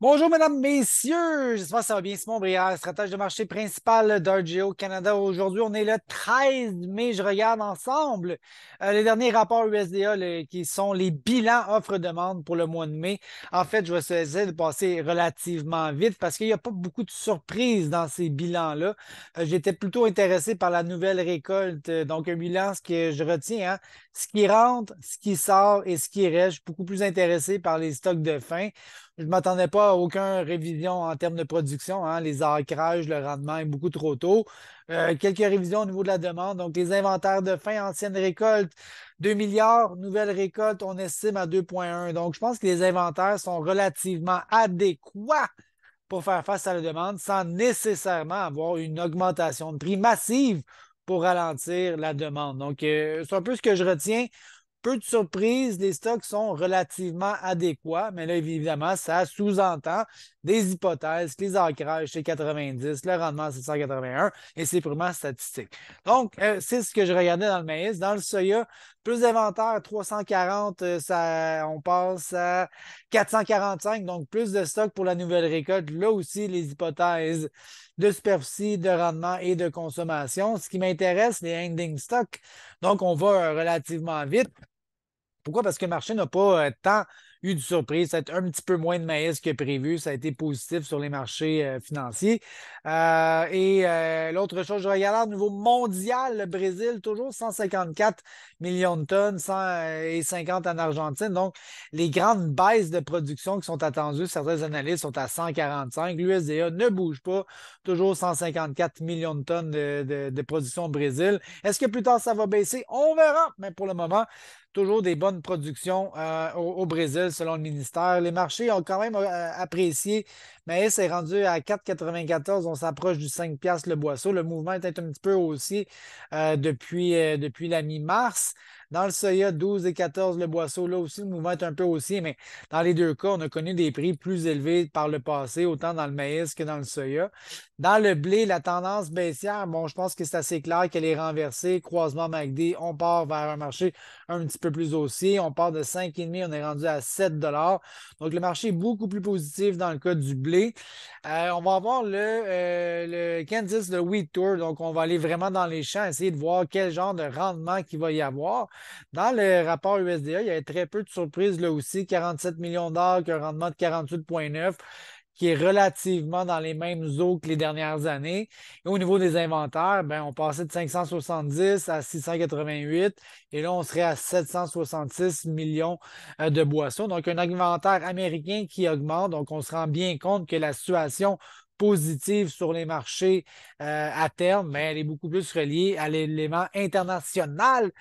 Bonjour, mesdames, messieurs. J'espère que ça va bien. Simon briard. stratège de marché principal d'Argeo Canada. Aujourd'hui, on est le 13 mai. Je regarde ensemble euh, les derniers rapports USDA qui sont les bilans offre-demande pour le mois de mai. En fait, je vais essayer de passer relativement vite parce qu'il n'y a pas beaucoup de surprises dans ces bilans-là. Euh, j'étais plutôt intéressé par la nouvelle récolte. Euh, donc, un bilan, ce que je retiens, hein, ce qui rentre, ce qui sort et ce qui reste. Je suis beaucoup plus intéressé par les stocks de fin je ne m'attendais pas à aucune révision en termes de production. Hein. Les ancrages, le rendement est beaucoup trop tôt. Euh, quelques révisions au niveau de la demande. Donc, les inventaires de fin, ancienne récolte, 2 milliards, Nouvelle récolte, on estime à 2,1. Donc, je pense que les inventaires sont relativement adéquats pour faire face à la demande sans nécessairement avoir une augmentation de prix massive pour ralentir la demande. Donc, euh, c'est un peu ce que je retiens peu de surprises, les stocks sont relativement adéquats, mais là, évidemment, ça sous-entend des hypothèses, les ancrages, c'est 90, le rendement, c'est 181, et c'est purement statistique. Donc, euh, c'est ce que je regardais dans le maïs. Dans le soya, plus d'inventaire, 340, euh, ça, on passe à 445, donc plus de stocks pour la nouvelle récolte. Là aussi, les hypothèses de superficie, de rendement et de consommation. Ce qui m'intéresse, les ending stocks. Donc, on va euh, relativement vite. Pourquoi? Parce que le marché n'a pas euh, tant eu de surprise. c'est un petit peu moins de maïs que prévu. Ça a été positif sur les marchés euh, financiers. Euh, et l'autre chose, je regarde au nouveau mondial, le Brésil, toujours 154 millions de tonnes, 150 en Argentine. Donc, les grandes baisses de production qui sont attendues, certaines analystes sont à 145. L'USDA ne bouge pas, toujours 154 millions de tonnes de production au Brésil. Est-ce que plus tard ça va baisser? On verra, mais pour le moment, Toujours des bonnes productions euh, au, Brésil, selon le ministère. Les marchés ont quand même euh, apprécié. Mais c'est rendu à 4,94. On s'approche du 5 le boisseau. Le mouvement est un petit peu haussier euh, depuis la mi-mars. Dans le Soya, 12 et 14, le Boisseau, là aussi, le mouvement est un peu haussier, mais dans les deux cas, on a connu des prix plus élevés par le passé, autant dans le maïs que dans le Soya. Dans le blé, la tendance baissière, bon, je pense que c'est assez clair qu'elle est renversée. Croisement MACD, on part vers un marché un petit peu plus haussier. On part de 5,5, on est rendu à 7 Donc, le marché est beaucoup plus positif dans le cas du blé. Euh, on va avoir le, euh, le Kansas, le Wheat Tour. Donc, on va aller vraiment dans les champs, essayer de voir quel genre de rendement qu'il va y avoir. Dans le rapport USDA, il y a très peu de surprises là aussi. 47 millions d'or, un rendement de 48,9 qui est relativement dans les mêmes eaux que les dernières années. Et au niveau des inventaires, ben, on passait de 570 à 688 et là, on serait à 766 millions euh, de boissons. Donc, un inventaire américain qui augmente. Donc, on se rend bien compte que la situation positive sur les marchés euh, à terme, mais ben, elle est beaucoup plus reliée à l'élément international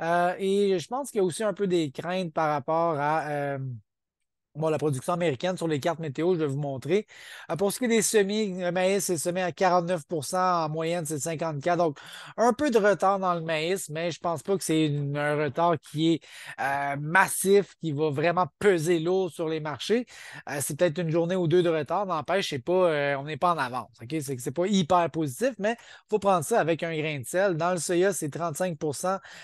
euh, et je pense qu'il y a aussi un peu des craintes par rapport à euh, bon, la production américaine sur les cartes météo, je vais vous montrer. Euh, pour ce qui est des semis, le maïs est semé à 49 en moyenne, c'est 54 Donc, un peu de retard dans le maïs, mais je ne pense pas que c'est un retard qui est euh, massif, qui va vraiment peser lourd sur les marchés. Euh, c'est peut-être une journée ou deux de retard, n'empêche, c'est pas, on n'est pas en avance. Ce C'est n'est pas hyper positif, mais il faut prendre ça avec un grain de sel. Dans le soya, c'est 35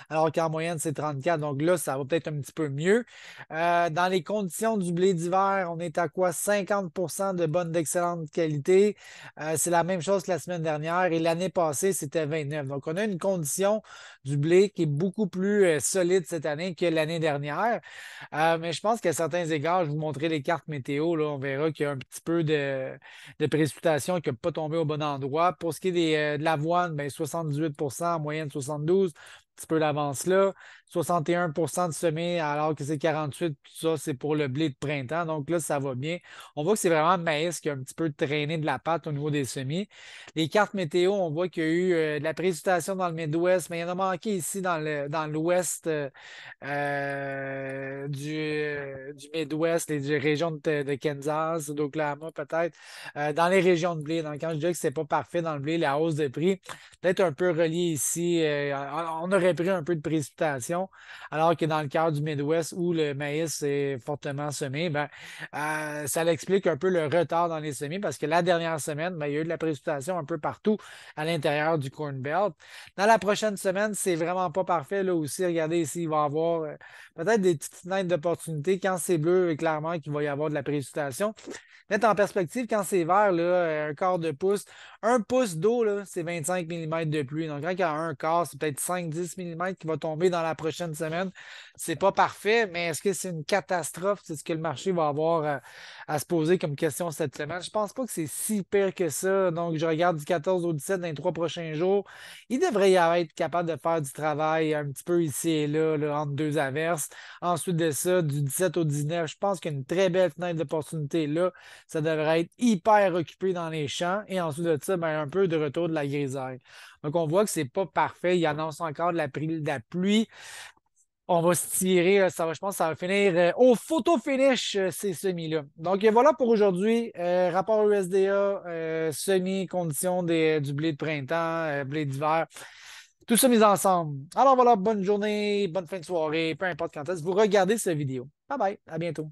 alors qu'en moyenne, c'est 34 Donc là, ça va peut-être un petit peu mieux. dans les conditions du blé d'hiver, on est à quoi? 50 de bonne, d'excellente qualité. Euh, c'est la même chose que la semaine dernière et l'année passée, c'était 29. Donc, on a une condition du blé qui est beaucoup plus euh, solide cette année que l'année dernière. Euh, mais je pense qu'à certains égards, je vais vous montrer les cartes météo. Là, on verra qu'il y a un petit peu de, de précipitation qui n'a pas tombé au bon endroit. Pour ce qui est de l'avoine, ben, 78 en moyenne 72 petit peu d'avance là. 61 de semis, alors que c'est 48 tout ça, c'est pour le blé de printemps. Donc là, ça va bien. On voit que c'est vraiment maïs qui a un petit peu traîné de la pâte au niveau des semis. Les cartes météo, on voit qu'il y a eu euh, de la précipitation dans le Midwest, mais il y en a manqué ici dans l'ouest euh, euh, dans du, Midwest et des régions de, de Kansas, d'Oklahoma peut-être, dans les régions de blé. Donc quand je dis que c'est pas parfait dans le blé, la hausse de prix, peut-être un peu relié ici. on aurait pris un peu de précipitation, alors que dans le cadre du Midwest où le maïs est fortement semé, ben, euh, ça l'explique un peu le retard dans les semis parce que la dernière semaine, ben, il y a eu de la précipitation un peu partout à l'intérieur du Corn Belt. Dans la prochaine semaine, c'est vraiment pas parfait là aussi. Regardez ici, il va y avoir euh, peut-être des petites fenêtres d'opportunité. Quand c'est bleu, euh, clairement qu'il va y avoir de la précipitation. Mettre en perspective, quand c'est vert, là, un quart de pouce, un pouce d'eau, c'est 25 mm de pluie. Donc, quand il y a un quart, c'est peut-être 5-10 millimètres qui va tomber dans la prochaine semaine. C'est pas parfait, mais est-ce que c'est une catastrophe? C'est ce que le marché va avoir à, se poser comme question cette semaine. Je pense pas que c'est si pire que ça. Donc, je regarde du 14 au 17 dans les trois prochains jours. Il devrait y être capable de faire du travail un petit peu ici et là, entre deux averses. Ensuite de ça, du 17 au 19, je pense qu'il y a une très belle fenêtre d'opportunité là. Ça devrait être hyper occupé dans les champs. Et ensuite de ça, ben, un peu de retour de la grisaille. Donc, on voit que c'est pas parfait. Il annonce encore de la, pluie. On va se tirer, euh, ça va, je pense que ça va finir euh, au photo finish, euh, ces semis-là. Donc voilà pour aujourd'hui. rapport USDA, semis, conditions du blé de printemps, blé d'hiver tout ça mis ensemble. Alors voilà, bonne journée, bonne fin de soirée, peu importe quand est-ce que vous regardez cette vidéo. Bye bye, à bientôt.